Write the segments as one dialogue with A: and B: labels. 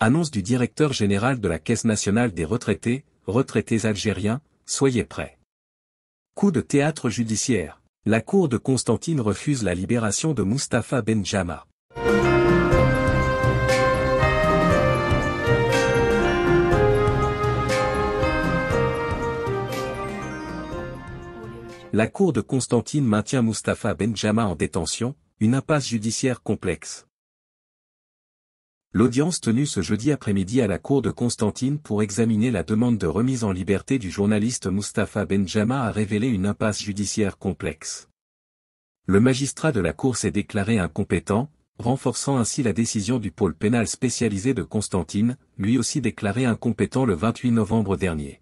A: Annonce du directeur général de la Caisse nationale des retraités, retraités algériens, soyez prêts. Coup de théâtre judiciaire. La cour de Constantine refuse la libération de Mustapha Benjama. La cour de Constantine maintient Mustapha Benjama en détention, une impasse judiciaire complexe. L'audience tenue ce jeudi après-midi à la cour de Constantine pour examiner la demande de remise en liberté du journaliste Mustapha Benjama a révélé une impasse judiciaire complexe. Le magistrat de la cour s'est déclaré incompétent, renforçant ainsi la décision du pôle pénal spécialisé de Constantine, lui aussi déclaré incompétent le 28 novembre dernier.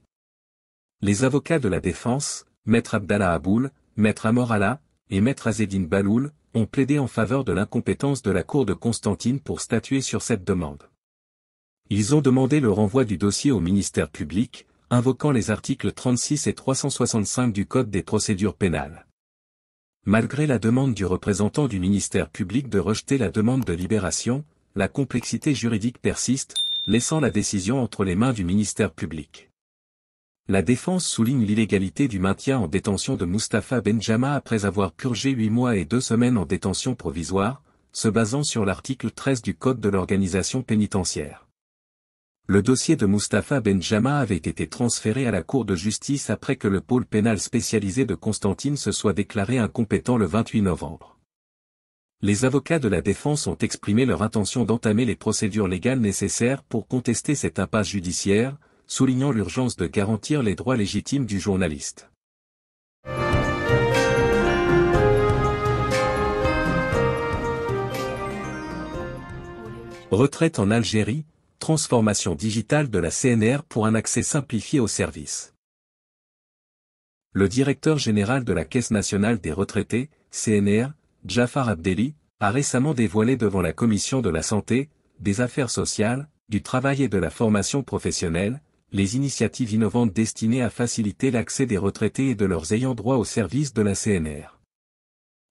A: Les avocats de la défense, Maître Abdallah Aboul, Maître Amor Allah et Maître Azedine Baloul, ont plaidé en faveur de l'incompétence de la Cour de Constantine pour statuer sur cette demande. Ils ont demandé le renvoi du dossier au ministère public, invoquant les articles 36 et 365 du Code des procédures pénales. Malgré la demande du représentant du ministère public de rejeter la demande de libération, la complexité juridique persiste, laissant la décision entre les mains du ministère public. La défense souligne l'illégalité du maintien en détention de Mustapha Benjama après avoir purgé huit mois et deux semaines en détention provisoire, se basant sur l'article 13 du Code de l'organisation pénitentiaire. Le dossier de Mustapha Benjama avait été transféré à la Cour de justice après que le pôle pénal spécialisé de Constantine se soit déclaré incompétent le 28 novembre. Les avocats de la défense ont exprimé leur intention d'entamer les procédures légales nécessaires pour contester cette impasse judiciaire, soulignant l'urgence de garantir les droits légitimes du journaliste. Retraite en Algérie, transformation digitale de la CNR pour un accès simplifié aux services. Le directeur général de la Caisse nationale des retraités, CNR, Jafar Abdelli, a récemment dévoilé devant la Commission de la Santé, des Affaires sociales, du Travail et de la Formation professionnelle, les initiatives innovantes destinées à faciliter l'accès des retraités et de leurs ayants droit au service de la CNR.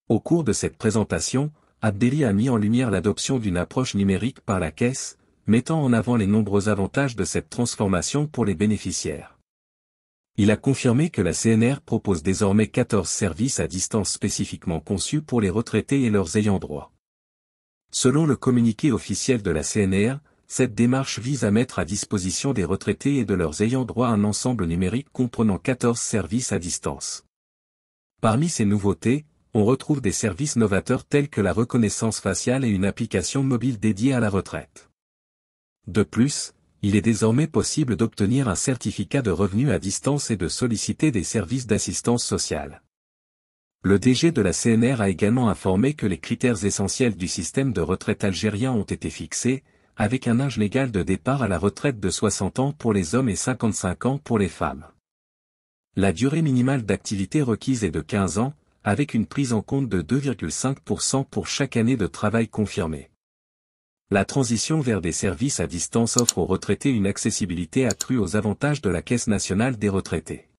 A: Au cours de cette présentation, Abdelli a mis en lumière l'adoption d'une approche numérique par la Caisse, mettant en avant les nombreux avantages de cette transformation pour les bénéficiaires. Il a confirmé que la CNR propose désormais 14 services à distance spécifiquement conçus pour les retraités et leurs ayants droit. Selon le communiqué officiel de la CNR, cette démarche vise à mettre à disposition des retraités et de leurs ayants droit un ensemble numérique comprenant 14 services à distance. Parmi ces nouveautés, on retrouve des services novateurs tels que la reconnaissance faciale et une application mobile dédiée à la retraite. De plus, il est désormais possible d'obtenir un certificat de revenu à distance et de solliciter des services d'assistance sociale. Le DG de la CNR a également informé que les critères essentiels du système de retraite algérien ont été fixés, avec un âge légal de départ à la retraite de 60 ans pour les hommes et 55 ans pour les femmes. La durée minimale d'activité requise est de 15 ans, avec une prise en compte de 2,5% pour chaque année de travail confirmée. La transition vers des services à distance offre aux retraités une accessibilité accrue aux avantages de la Caisse nationale des retraités.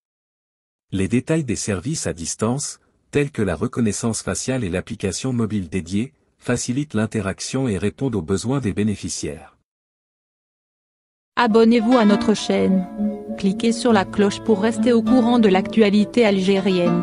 A: Les détails des services à distance, tels que la reconnaissance faciale et l'application mobile dédiée, Facilite l'interaction et répondent aux besoins des bénéficiaires. Abonnez-vous à notre chaîne. Cliquez sur la cloche pour rester au courant de l'actualité algérienne.